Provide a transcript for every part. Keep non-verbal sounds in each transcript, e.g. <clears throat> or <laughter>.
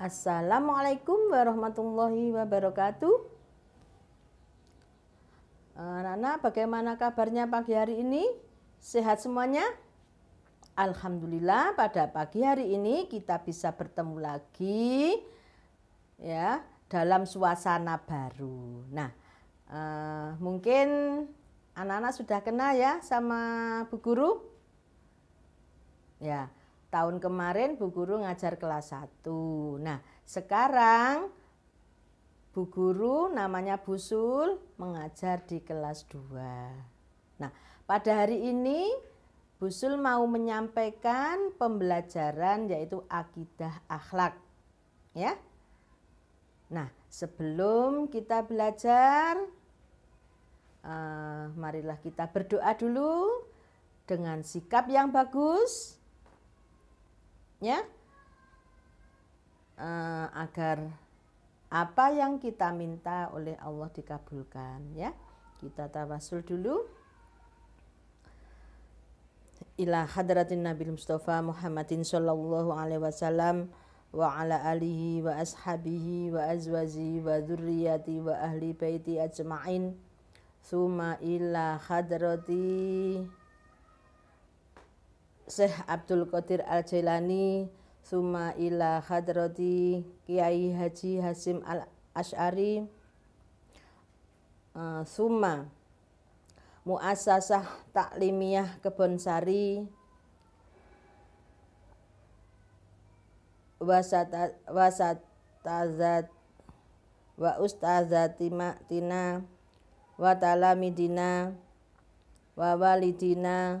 Assalamualaikum warahmatullahi wabarakatuh. Nana, eh, bagaimana kabarnya pagi hari ini? Sehat semuanya? Alhamdulillah pada pagi hari ini kita bisa bertemu lagi ya dalam suasana baru. Nah, uh, mungkin anak-anak sudah kenal ya sama Bu Guru? Ya, Tahun kemarin Bu Guru ngajar kelas 1. Nah, sekarang Bu Guru namanya Busul mengajar di kelas 2. Nah, pada hari ini Busul mau menyampaikan pembelajaran yaitu akidah akhlak. Ya. Nah, sebelum kita belajar uh, marilah kita berdoa dulu dengan sikap yang bagus ya uh, agar apa yang kita minta oleh Allah dikabulkan ya kita tawasul dulu ila hadratin Nabi Mustafa Muhammadin sallallahu alaihi wasallam wa ala alihi wa ashabihi wa azwazi wa dzurriyyati wa ahli baiti ajmain summa ila hadratin Syekh Abdul Qadir Al Jailani suma ila hadrati Kiai Haji Hasim Al Ash'ari uh, eh, suma Muasasah Taklimiyah Kebonsari wasata wasatazat wa ustazati Tina, wa talamidina wa walidina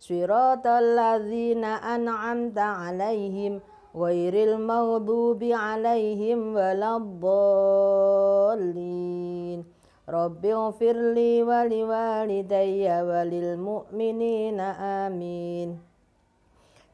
صراط الذين أنعمت عليهم غير المغضوب عليهم ولا الضالين رب اغفر لي ولوالدي وللمؤمنين آمين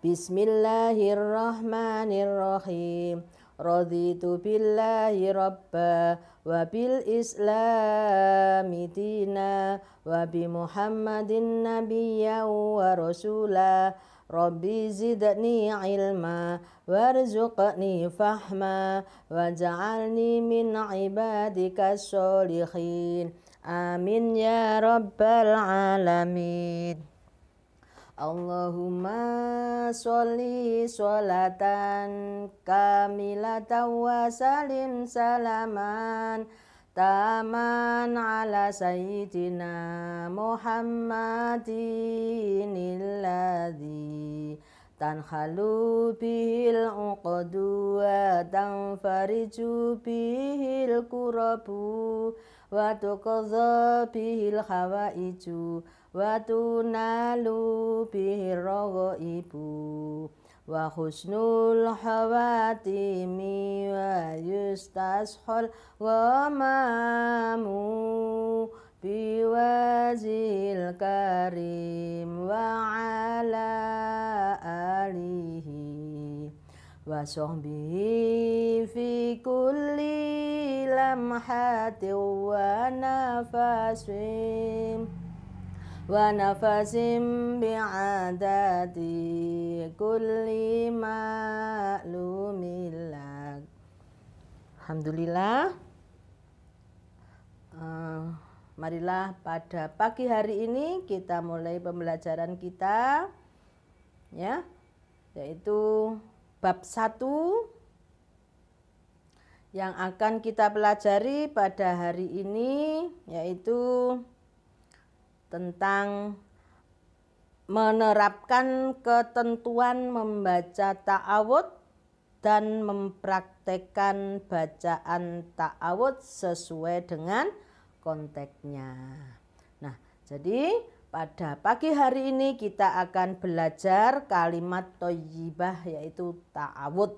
بسم الله الرحمن الرحيم رضيت بالله ربا وبالإسلام دينا وبمحمد نبيا ورسولا ربي زدني علما وارزقني فهما واجعلني من عبادك الصالحين آمين يا رب العالمين Allahumma sholli sholatan kamilatan wa salim salaman taman ala sayyidina Muhammadin illadhi tanhalu bihil uqdu wa tanfariju bihil kurabu wa tuqadha bihil hawaiju wa tunalu bihi ibu wa husnul khawatimi wa yustashol ghamamu biwazil karim wa ala alihi wa sahbihi fi kulli lamhati wa nafasim ونفس بعدد كل معلوم لك Alhamdulillah uh, Marilah pada pagi hari ini kita mulai pembelajaran kita ya yaitu bab 1 yang akan kita pelajari pada hari ini yaitu tentang menerapkan ketentuan membaca ta'awud dan mempraktekkan bacaan ta'awud sesuai dengan konteksnya. Nah, jadi pada pagi hari ini kita akan belajar kalimat toyibah yaitu ta'awud.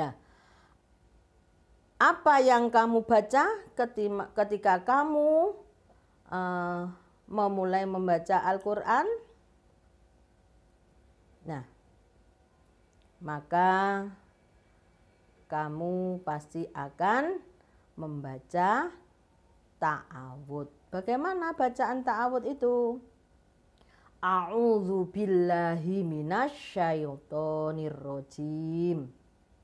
Ya. Apa yang kamu baca ketika kamu Eh, memulai membaca Al-Quran? Nah, maka kamu pasti akan membaca ta'awud. Bagaimana bacaan ta'awud itu? A'udzu billahi minasyaitonir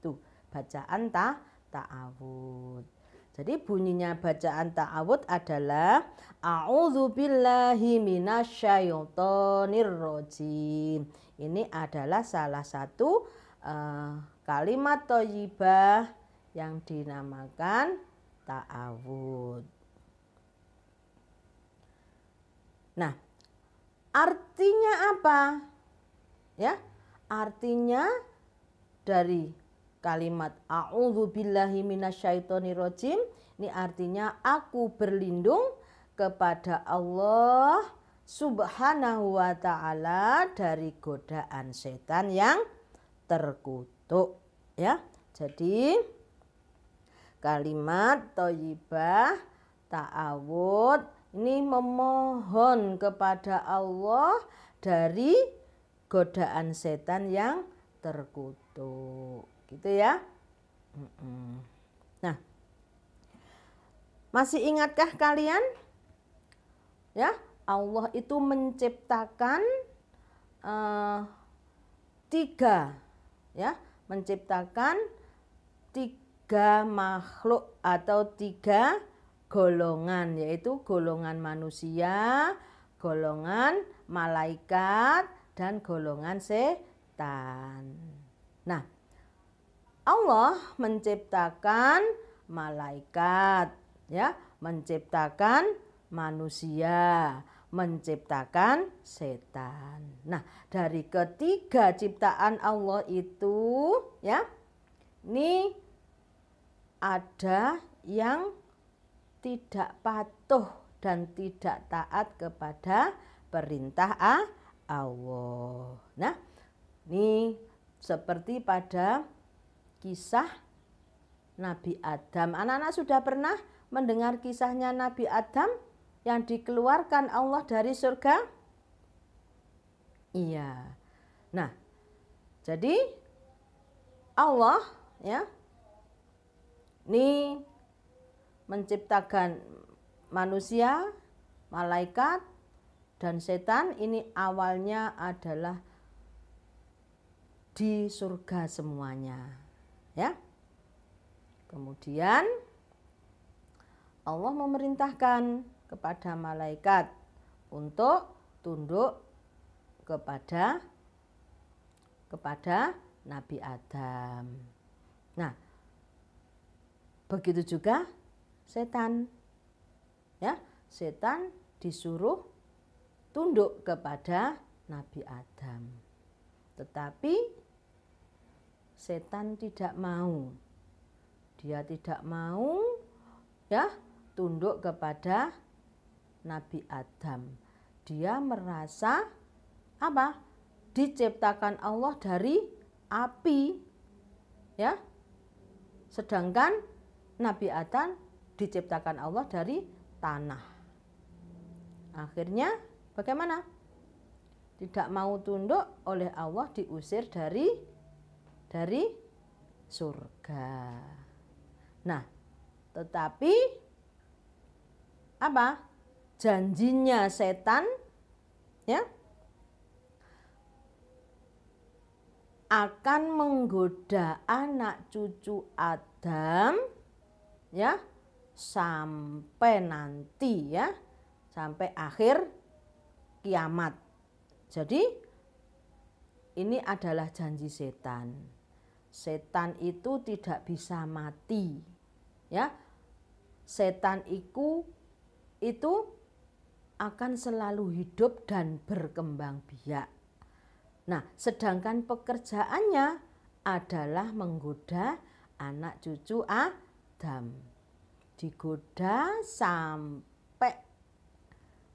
Tuh, bacaan ta ta'awud. Jadi bunyinya bacaan ta'awud adalah A'udhu billahi rajim. Ini adalah salah satu uh, kalimat toyibah yang dinamakan ta'awud. Nah, artinya apa? Ya, artinya dari kalimat a'udzu billahi minasyaitonirrajim ini artinya aku berlindung kepada Allah Subhanahu wa taala dari godaan setan yang terkutuk ya. Jadi kalimat thayyibah ta'awud ini memohon kepada Allah dari godaan setan yang terkutuk gitu ya. Nah, masih ingatkah kalian? Ya, Allah itu menciptakan uh, tiga, ya, menciptakan tiga makhluk atau tiga golongan, yaitu golongan manusia, golongan malaikat, dan golongan setan. Nah, Allah menciptakan malaikat, ya, menciptakan manusia, menciptakan setan. Nah, dari ketiga ciptaan Allah itu, ya, ini ada yang tidak patuh dan tidak taat kepada perintah Allah. Nah, ini seperti pada kisah Nabi Adam. Anak-anak sudah pernah mendengar kisahnya Nabi Adam yang dikeluarkan Allah dari surga? Iya. Nah, jadi Allah ya ini menciptakan manusia, malaikat, dan setan ini awalnya adalah di surga semuanya ya. Kemudian Allah memerintahkan kepada malaikat untuk tunduk kepada kepada Nabi Adam. Nah, begitu juga setan. Ya, setan disuruh tunduk kepada Nabi Adam. Tetapi setan tidak mau. Dia tidak mau ya tunduk kepada Nabi Adam. Dia merasa apa? Diciptakan Allah dari api. Ya. Sedangkan Nabi Adam diciptakan Allah dari tanah. Akhirnya bagaimana? Tidak mau tunduk oleh Allah diusir dari dari surga. Nah, tetapi apa? Janjinya setan ya akan menggoda anak cucu Adam ya sampai nanti ya sampai akhir kiamat. Jadi ini adalah janji setan. Setan itu tidak bisa mati. Ya. Setan itu itu akan selalu hidup dan berkembang biak. Nah, sedangkan pekerjaannya adalah menggoda anak cucu Adam. Digoda sampai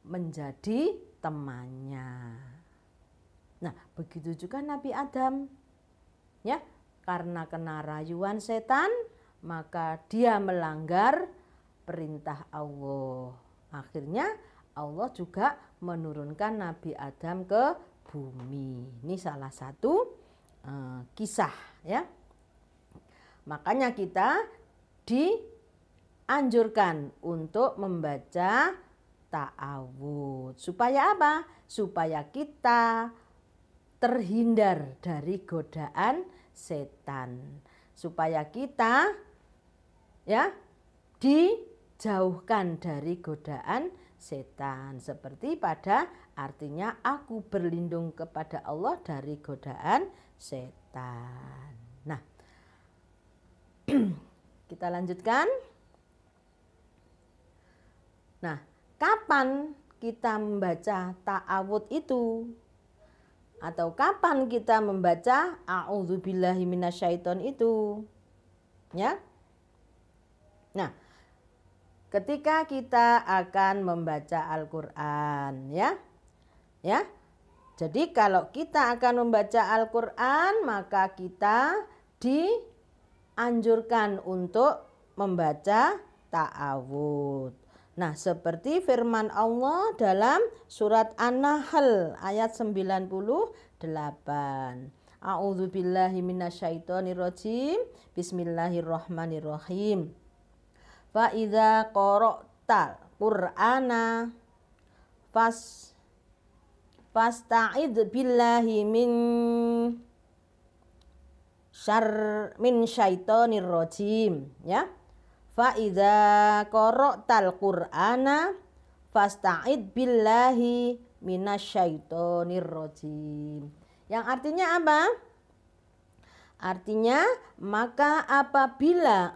menjadi temannya. Nah, begitu juga Nabi Adam. Ya, karena kena rayuan setan, maka dia melanggar perintah Allah. Akhirnya Allah juga menurunkan Nabi Adam ke bumi. Ini salah satu uh, kisah ya. Makanya kita dianjurkan untuk membaca ta'awud. Supaya apa? Supaya kita terhindar dari godaan setan supaya kita ya dijauhkan dari godaan setan seperti pada artinya aku berlindung kepada Allah dari godaan setan. Nah, <clears throat> kita lanjutkan. Nah, kapan kita membaca ta'awud itu? atau kapan kita membaca a'udzubillahi minasyaiton itu. Ya. Nah, ketika kita akan membaca Al-Qur'an, ya. Ya. Jadi kalau kita akan membaca Al-Qur'an, maka kita dianjurkan untuk membaca ta'awud. Nah, seperti firman Allah dalam surat An-Nahl ayat 98. A'udzu billahi minasyaitonir rajim. Bismillahirrahmanirrahim. Fa idza qara'tal Qur'ana fas fasta'id billahi min syar min syaitonir rajim ya idza qara'tal Qur'ana fasta'id billahi minasyaitonir rajim. Yang artinya apa? Artinya maka apabila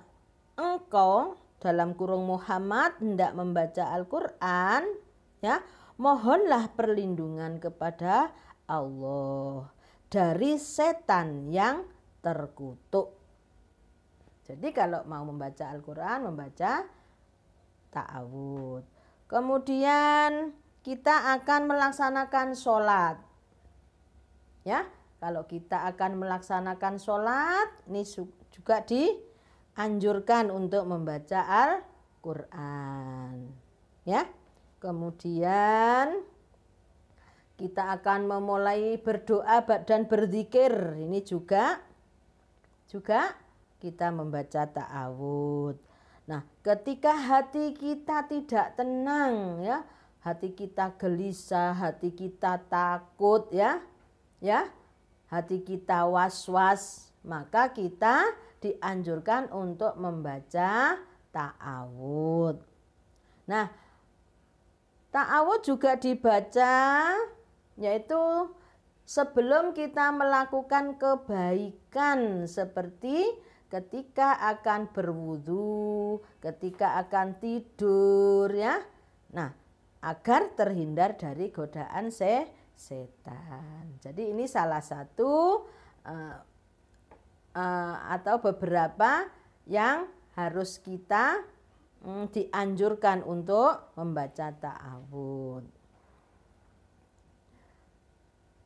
engkau dalam kurung Muhammad hendak membaca Al-Qur'an ya mohonlah perlindungan kepada Allah dari setan yang terkutuk. Jadi kalau mau membaca Al-Quran, membaca ta'awud. Kemudian kita akan melaksanakan sholat. Ya, kalau kita akan melaksanakan sholat, ini juga dianjurkan untuk membaca Al-Quran. Ya, kemudian kita akan memulai berdoa dan berzikir. Ini juga juga kita membaca ta'awud. Nah, ketika hati kita tidak tenang ya, hati kita gelisah, hati kita takut ya. Ya. Hati kita was-was, maka kita dianjurkan untuk membaca ta'awud. Nah, ta'awud juga dibaca yaitu sebelum kita melakukan kebaikan seperti ketika akan berwudu, ketika akan tidur ya. Nah, agar terhindar dari godaan se setan. Jadi ini salah satu uh, uh, atau beberapa yang harus kita um, dianjurkan untuk membaca ta'awun.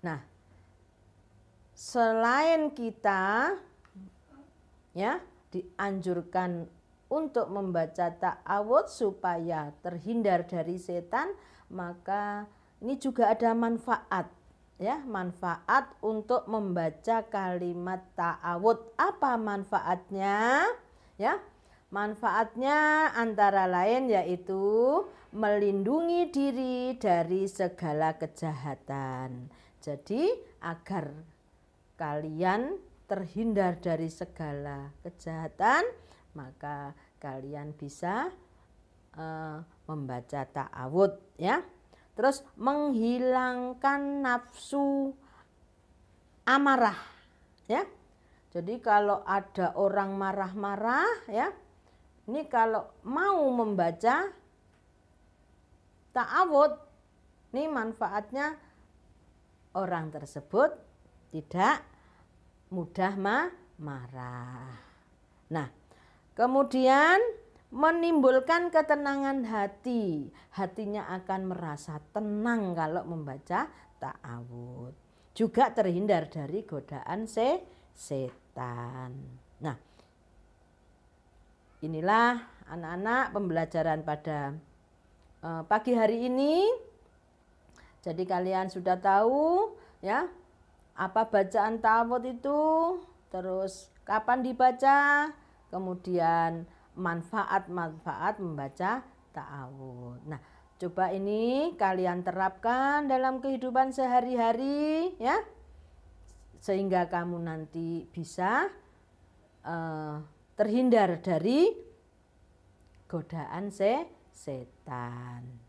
Nah, selain kita ya dianjurkan untuk membaca ta'awud supaya terhindar dari setan maka ini juga ada manfaat ya manfaat untuk membaca kalimat ta'awud apa manfaatnya ya manfaatnya antara lain yaitu melindungi diri dari segala kejahatan jadi agar kalian terhindar dari segala kejahatan, maka kalian bisa uh, membaca ta'awud ya. Terus menghilangkan nafsu amarah ya. Jadi kalau ada orang marah-marah ya, ini kalau mau membaca ta'awud, ini manfaatnya orang tersebut tidak mudah ma marah. Nah, kemudian menimbulkan ketenangan hati. Hatinya akan merasa tenang kalau membaca ta'awud. Juga terhindar dari godaan se setan. Nah, inilah anak-anak pembelajaran pada eh, pagi hari ini. Jadi kalian sudah tahu ya apa bacaan ta'awud itu, terus kapan dibaca, kemudian manfaat-manfaat membaca ta'awud. Nah, coba ini kalian terapkan dalam kehidupan sehari-hari ya. Sehingga kamu nanti bisa uh, terhindar dari godaan se setan.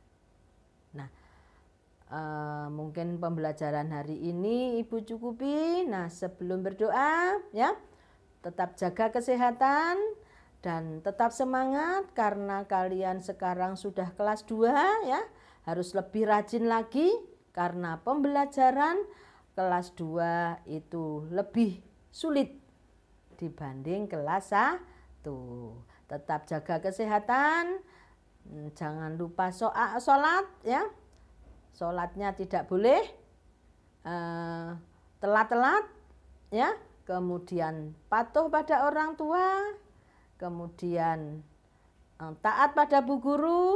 Uh, mungkin pembelajaran hari ini Ibu cukupi. Nah, sebelum berdoa ya, tetap jaga kesehatan dan tetap semangat karena kalian sekarang sudah kelas 2 ya. Harus lebih rajin lagi karena pembelajaran kelas 2 itu lebih sulit dibanding kelas 1. Tetap jaga kesehatan. Mm, jangan lupa soal ah, sholat ya sholatnya tidak boleh eh, telat-telat ya kemudian patuh pada orang tua kemudian eh, taat pada bu guru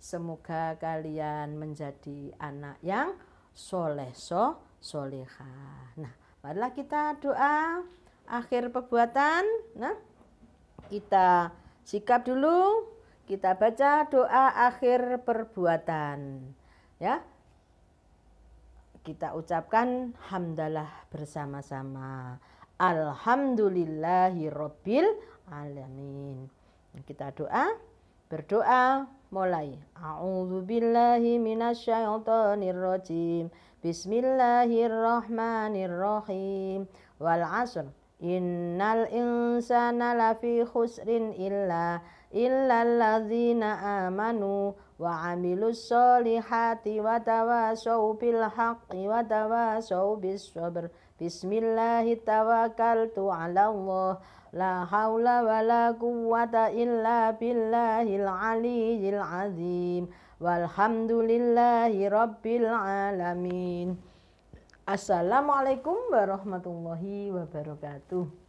semoga kalian menjadi anak yang soleh so soleha nah marilah kita doa akhir perbuatan nah kita sikap dulu kita baca doa akhir perbuatan ya kita ucapkan hamdalah bersama-sama alhamdulillahirabbil alamin kita doa berdoa mulai minasyaitonir rajim bismillahirrahmanirrahim wal 'asr Innal insana lafi khusrin illa illal ladzina amanu وعملوا الصالحات وتواصوا بالحق وتواصوا بالصبر بسم الله توكلت على الله لا حول ولا قوة إلا بالله العلي العظيم والحمد لله رب العالمين السلام عليكم ورحمة الله وبركاته